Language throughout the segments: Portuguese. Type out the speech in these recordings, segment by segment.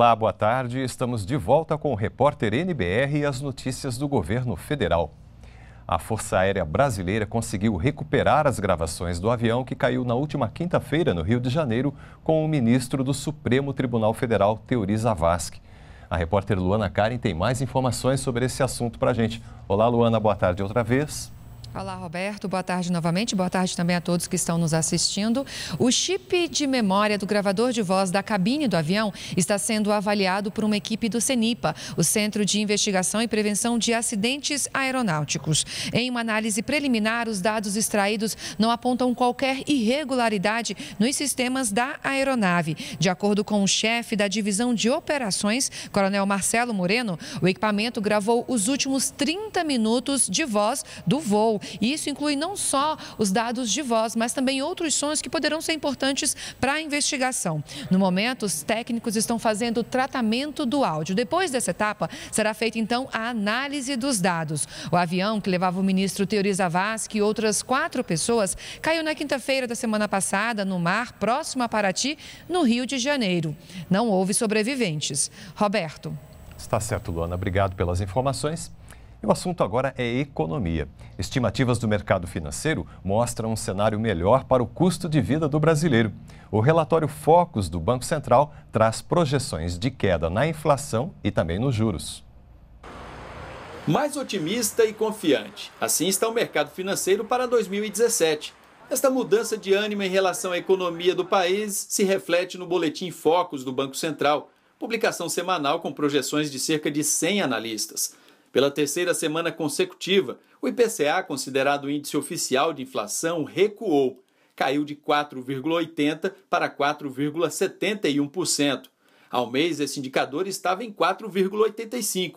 Olá, boa tarde. Estamos de volta com o repórter NBR e as notícias do governo federal. A Força Aérea Brasileira conseguiu recuperar as gravações do avião que caiu na última quinta-feira no Rio de Janeiro com o ministro do Supremo Tribunal Federal, Teori Zavascki. A repórter Luana Karen tem mais informações sobre esse assunto para a gente. Olá, Luana, boa tarde outra vez. Olá, Roberto. Boa tarde novamente. Boa tarde também a todos que estão nos assistindo. O chip de memória do gravador de voz da cabine do avião está sendo avaliado por uma equipe do CENIPA, o Centro de Investigação e Prevenção de Acidentes Aeronáuticos. Em uma análise preliminar, os dados extraídos não apontam qualquer irregularidade nos sistemas da aeronave. De acordo com o chefe da divisão de operações, Coronel Marcelo Moreno, o equipamento gravou os últimos 30 minutos de voz do voo e isso inclui não só os dados de voz, mas também outros sons que poderão ser importantes para a investigação. No momento, os técnicos estão fazendo o tratamento do áudio. Depois dessa etapa, será feita então a análise dos dados. O avião que levava o ministro Teori Zavascki e outras quatro pessoas caiu na quinta-feira da semana passada no mar próximo a Paraty, no Rio de Janeiro. Não houve sobreviventes. Roberto. Está certo, Luana. Obrigado pelas informações. E o assunto agora é economia. Estimativas do mercado financeiro mostram um cenário melhor para o custo de vida do brasileiro. O relatório Focus do Banco Central traz projeções de queda na inflação e também nos juros. Mais otimista e confiante, assim está o mercado financeiro para 2017. Esta mudança de ânimo em relação à economia do país se reflete no boletim Focus do Banco Central, publicação semanal com projeções de cerca de 100 analistas. Pela terceira semana consecutiva, o IPCA, considerado o índice oficial de inflação, recuou, caiu de 4,80 para 4,71%. Ao mês, esse indicador estava em 4,85.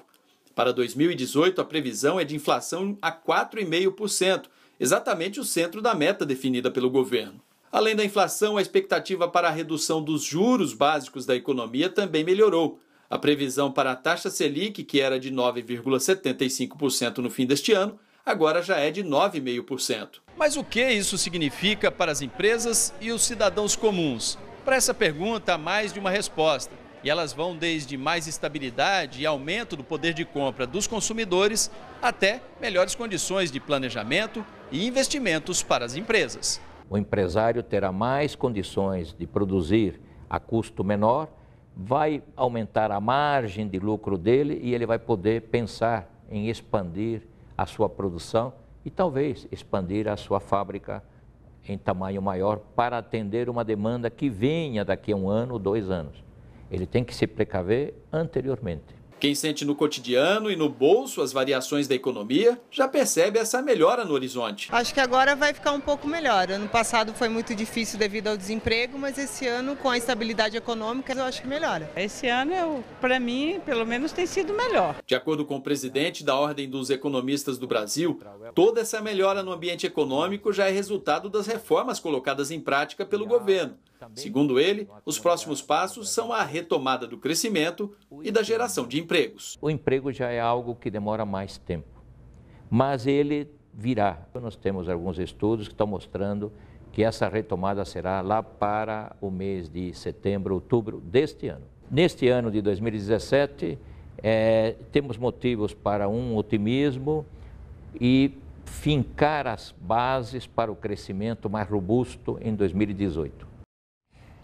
Para 2018, a previsão é de inflação a 4,5%, exatamente o centro da meta definida pelo governo. Além da inflação, a expectativa para a redução dos juros básicos da economia também melhorou. A previsão para a taxa Selic, que era de 9,75% no fim deste ano, agora já é de 9,5%. Mas o que isso significa para as empresas e os cidadãos comuns? Para essa pergunta, há mais de uma resposta. E elas vão desde mais estabilidade e aumento do poder de compra dos consumidores até melhores condições de planejamento e investimentos para as empresas. O empresário terá mais condições de produzir a custo menor vai aumentar a margem de lucro dele e ele vai poder pensar em expandir a sua produção e talvez expandir a sua fábrica em tamanho maior para atender uma demanda que venha daqui a um ano ou dois anos. Ele tem que se precaver anteriormente. Quem sente no cotidiano e no bolso as variações da economia já percebe essa melhora no horizonte. Acho que agora vai ficar um pouco melhor. Ano passado foi muito difícil devido ao desemprego, mas esse ano, com a estabilidade econômica, eu acho que melhora. Esse ano, para mim, pelo menos tem sido melhor. De acordo com o presidente da Ordem dos Economistas do Brasil, toda essa melhora no ambiente econômico já é resultado das reformas colocadas em prática pelo governo Segundo ele, os próximos passos né, são a assim. retomada do crescimento e da geração de empregos. O emprego já é algo que demora mais tempo, mas ele virá. Nós temos alguns estudos que estão mostrando que essa retomada será lá para o mês de setembro, outubro deste ano. Neste ano de 2017, é, eh, temos motivos para um otimismo e fincar as bases para o crescimento mais robusto em 2018.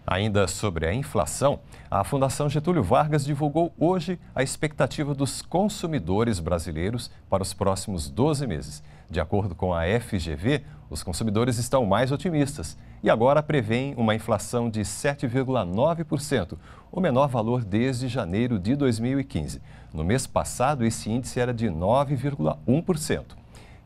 Ainda sobre a inflação, a Fundação Getúlio Vargas divulgou hoje a expectativa dos consumidores brasileiros para os próximos 12 meses. De acordo com a FGV, os consumidores estão mais otimistas e agora prevêem uma inflação de 7,9%, o menor valor desde janeiro de 2015. No mês passado, esse índice era de 9,1%.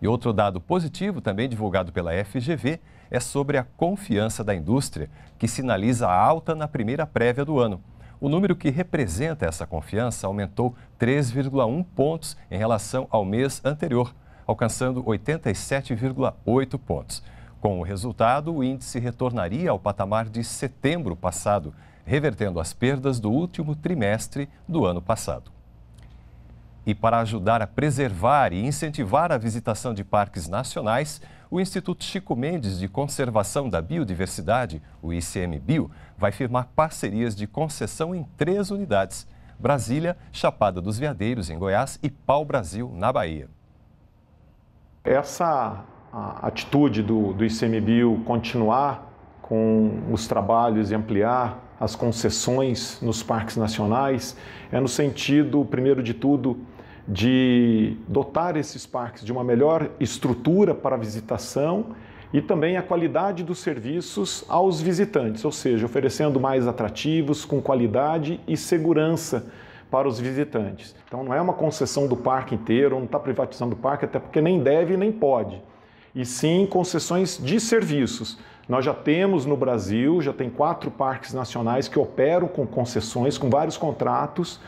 E outro dado positivo, também divulgado pela FGV, é sobre a confiança da indústria, que sinaliza alta na primeira prévia do ano. O número que representa essa confiança aumentou 3,1 pontos em relação ao mês anterior, alcançando 87,8 pontos. Com o resultado, o índice retornaria ao patamar de setembro passado, revertendo as perdas do último trimestre do ano passado. E para ajudar a preservar e incentivar a visitação de parques nacionais, o Instituto Chico Mendes de Conservação da Biodiversidade, o ICMBio, vai firmar parcerias de concessão em três unidades: Brasília, Chapada dos Veadeiros, em Goiás, e Pau Brasil, na Bahia. Essa atitude do, do ICMBio continuar com os trabalhos e ampliar as concessões nos parques nacionais é no sentido, primeiro de tudo, de dotar esses parques de uma melhor estrutura para visitação e também a qualidade dos serviços aos visitantes, ou seja, oferecendo mais atrativos, com qualidade e segurança para os visitantes. Então não é uma concessão do parque inteiro, não está privatizando o parque, até porque nem deve nem pode. E sim concessões de serviços. Nós já temos no Brasil, já tem quatro parques nacionais que operam com concessões, com vários contratos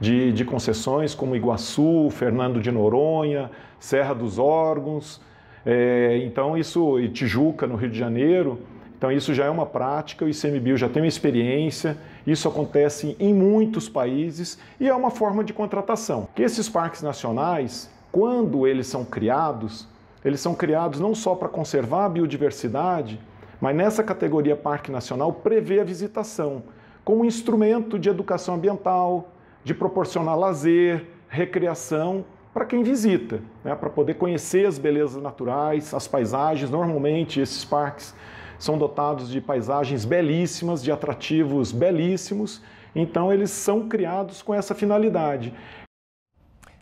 de, de concessões como Iguaçu, Fernando de Noronha, Serra dos Órgãos, é, então isso e Tijuca no Rio de Janeiro. Então isso já é uma prática, o ICMBio já tem uma experiência, isso acontece em muitos países e é uma forma de contratação. Que esses parques nacionais, quando eles são criados, eles são criados não só para conservar a biodiversidade, mas nessa categoria Parque Nacional prevê a visitação como instrumento de educação ambiental, de proporcionar lazer, recreação para quem visita, né? para poder conhecer as belezas naturais, as paisagens. Normalmente, esses parques são dotados de paisagens belíssimas, de atrativos belíssimos. Então, eles são criados com essa finalidade.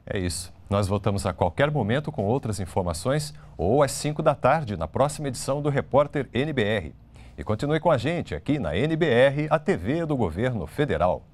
É isso. Nós voltamos a qualquer momento com outras informações ou às 5 da tarde na próxima edição do Repórter NBR. E continue com a gente aqui na NBR, a TV do Governo Federal.